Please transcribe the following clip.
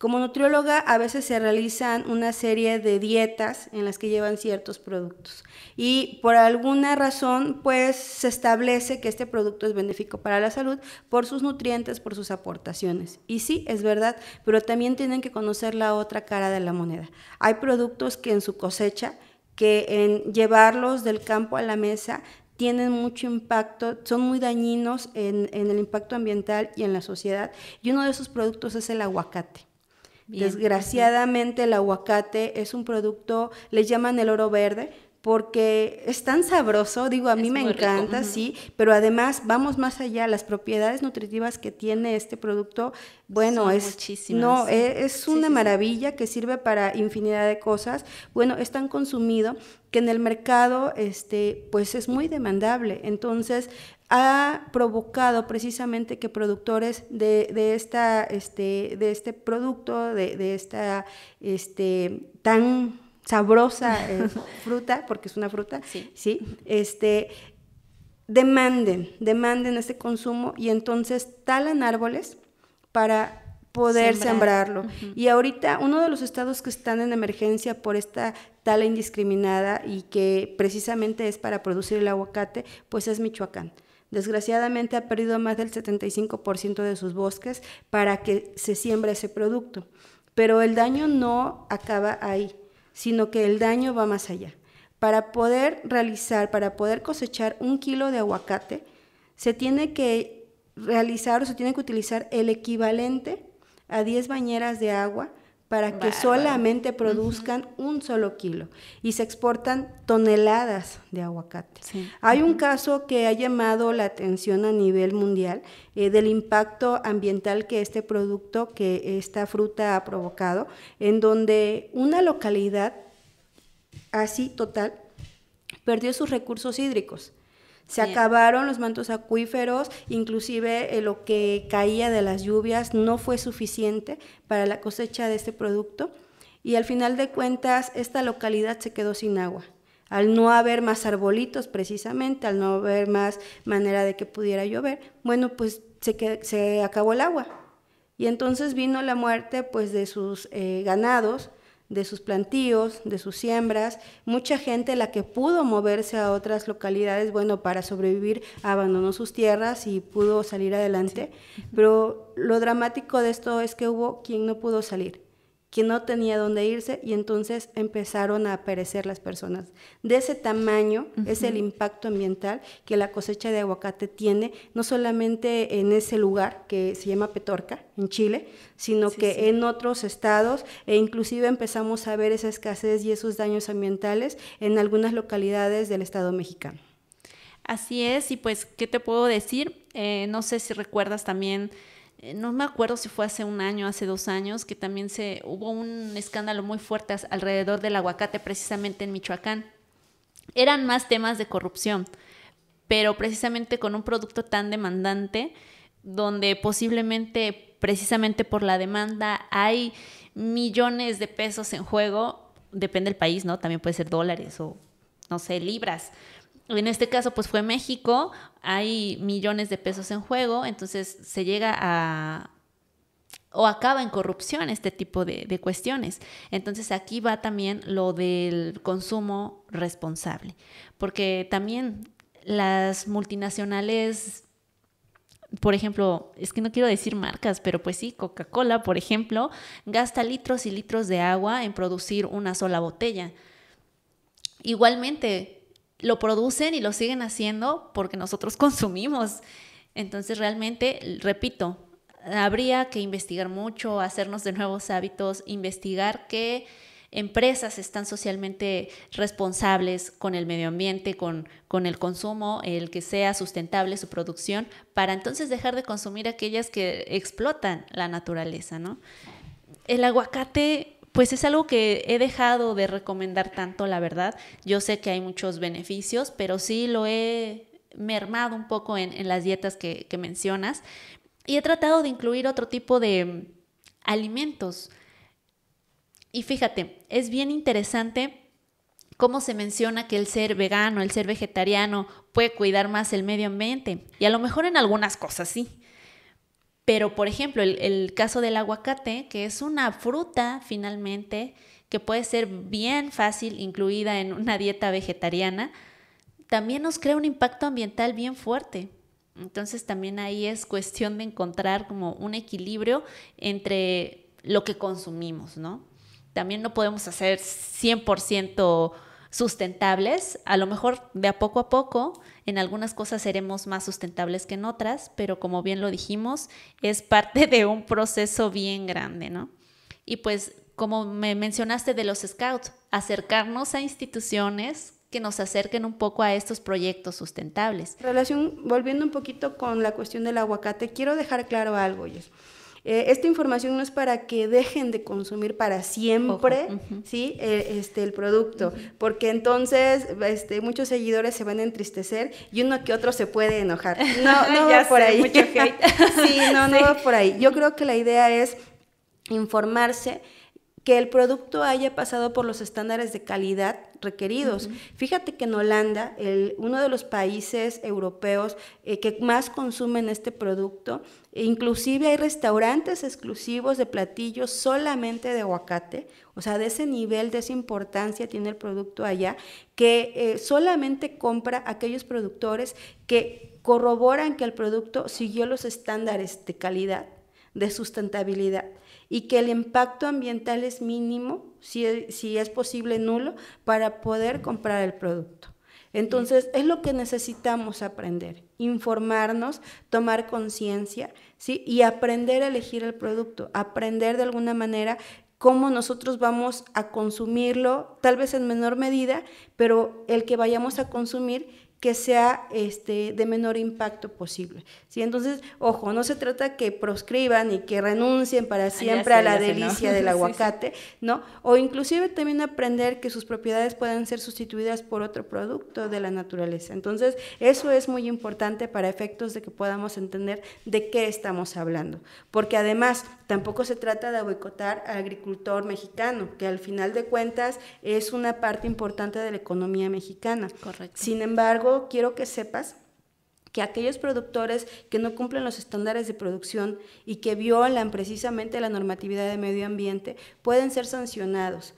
Como nutrióloga a veces se realizan una serie de dietas en las que llevan ciertos productos y por alguna razón pues se establece que este producto es benéfico para la salud por sus nutrientes, por sus aportaciones. Y sí, es verdad, pero también tienen que conocer la otra cara de la moneda. Hay productos que en su cosecha, que en llevarlos del campo a la mesa tienen mucho impacto, son muy dañinos en, en el impacto ambiental y en la sociedad. Y uno de esos productos es el aguacate. Desgraciadamente el aguacate es un producto, le llaman el oro verde, porque es tan sabroso, digo, a mí me encanta, sí, pero además vamos más allá, las propiedades nutritivas que tiene este producto, bueno, es no es, una maravilla que sirve para infinidad de cosas. Bueno, es tan consumido que en el mercado este pues es muy demandable. Entonces, ha provocado precisamente que productores de, esta, este, de este producto, de, de esta este, tan sabrosa eh, fruta, porque es una fruta, sí. Este, demanden, demanden ese consumo y entonces talan árboles para poder sembrarlo. Y ahorita uno de los estados que están en emergencia por esta tala indiscriminada y que precisamente es para producir el aguacate, pues es Michoacán. Desgraciadamente ha perdido más del 75% de sus bosques para que se siembre ese producto. Pero el daño no acaba ahí sino que el daño va más allá. Para poder realizar, para poder cosechar un kilo de aguacate, se tiene que realizar o se tiene que utilizar el equivalente a 10 bañeras de agua para que solamente produzcan un solo kilo y se exportan toneladas de aguacate. Hay un caso que ha llamado la atención a nivel mundial eh, del impacto ambiental que este producto, que esta fruta ha provocado, en donde una localidad así total perdió sus recursos hídricos. Se acabaron los mantos acuíferos, inclusive eh, lo que caía de las lluvias no fue suficiente para la cosecha de este producto y al final de cuentas esta localidad se quedó sin agua. Al no haber más arbolitos precisamente, al no haber más manera de que pudiera llover, bueno, pues se, acabó el agua. Y entonces vino la muerte pues de sus eh, ganados, de sus plantíos, de sus siembras. Mucha gente, la que pudo moverse a otras localidades, bueno, para sobrevivir, abandonó sus tierras y pudo salir adelante. Pero lo dramático de esto es que hubo quien no pudo salir que no tenía dónde irse y entonces empezaron a perecer las personas. De ese tamaño es el impacto ambiental que la cosecha de aguacate tiene, no solamente en ese lugar que se llama Petorca, en Chile, sino que en otros estados e inclusive empezamos a ver esa escasez y esos daños ambientales en algunas localidades del estado mexicano. Así es, y pues, ¿qué te puedo decir? Eh, no sé si recuerdas también eh, no me acuerdo si fue hace un año, hace dos años, que también se hubo un escándalo muy fuerte alrededor del aguacate, precisamente en Michoacán. Eran más temas de corrupción, pero precisamente con un producto tan demandante, donde posiblemente, precisamente por la demanda, hay millones de pesos en juego, depende del país, ¿no? También puede ser dólares o, no sé, libras, en este caso, pues fue México, hay millones de pesos en juego, entonces se llega a o acaba en corrupción este tipo de, cuestiones. Entonces aquí va también lo del consumo responsable, porque también las multinacionales por ejemplo, es que no quiero decir marcas, pero pues sí, Coca-Cola, por ejemplo, gasta litros y litros de agua en producir una sola botella. Igualmente, lo producen y lo siguen haciendo porque nosotros consumimos. Entonces realmente, repito, habría que investigar mucho, hacernos de nuevos hábitos, investigar qué empresas están socialmente responsables con el medio ambiente, con, con el consumo, el que sea sustentable su producción, para entonces dejar de consumir aquellas que explotan la naturaleza, ¿no? El aguacate pues es algo que he dejado de recomendar tanto, la verdad. Yo sé que hay muchos beneficios, pero sí lo he mermado un poco en, las dietas que, mencionas. Y he tratado de incluir otro tipo de alimentos. Y fíjate, es bien interesante cómo se menciona que el ser vegano, el ser vegetariano puede cuidar más el medio ambiente. Y a lo mejor en algunas cosas sí, pero, por ejemplo, el, caso del aguacate, que es una fruta finalmente que puede ser bien fácil incluida en una dieta vegetariana, también nos crea un impacto ambiental bien fuerte. Entonces también ahí es cuestión de encontrar como un equilibrio entre lo que consumimos, ¿no? También no podemos hacer 100% sustentables, a lo mejor de a poco a poco en algunas cosas seremos más sustentables que en otras, pero como bien lo dijimos, es parte de un proceso bien grande, ¿no? Y pues, como me mencionaste de los scouts, acercarnos a instituciones que nos acerquen un poco a estos proyectos sustentables. Relación, volviendo un poquito con la cuestión del aguacate, quiero dejar claro algo, Jess. Eh, esta información no es para que dejen de consumir para siempre, ¿sí? Eh, este, el producto, porque entonces este, muchos seguidores se van a entristecer y uno que otro se puede enojar. No, no va por ahí. sí, no, no va por ahí. Yo creo que la idea es informarse, que el producto haya pasado por los estándares de calidad requeridos. Fíjate que en Holanda, uno de los países europeos eh, que más consumen este producto, e inclusive hay restaurantes exclusivos de platillos solamente de aguacate, o sea, de ese nivel, de esa importancia tiene el producto allá, que eh, solamente compra aquellos productores que corroboran que el producto siguió los estándares de calidad, de sustentabilidad y que el impacto ambiental es mínimo, si es, posible nulo, para poder comprar el producto. Entonces, es lo que necesitamos aprender, informarnos, tomar conciencia, ¿sí? Y aprender a elegir el producto, aprender de alguna manera cómo nosotros vamos a consumirlo, tal vez en menor medida, pero el que vayamos a consumir que sea este, de menor impacto posible. Si Entonces, ojo, no se trata que proscriban y que renuncien para ah, siempre a la delicia del aguacate, ¿no? O inclusive también aprender que sus propiedades puedan ser sustituidas por otro producto de la naturaleza. Entonces, eso es muy importante para efectos de que podamos entender de qué estamos hablando. Porque además, tampoco se trata de boicotar al agricultor mexicano, que al final de cuentas es una parte importante de la economía mexicana. Correcto. Sin embargo, quiero que sepas que aquellos productores que no cumplen los estándares de producción y que violan precisamente la normatividad de medio ambiente pueden ser sancionados.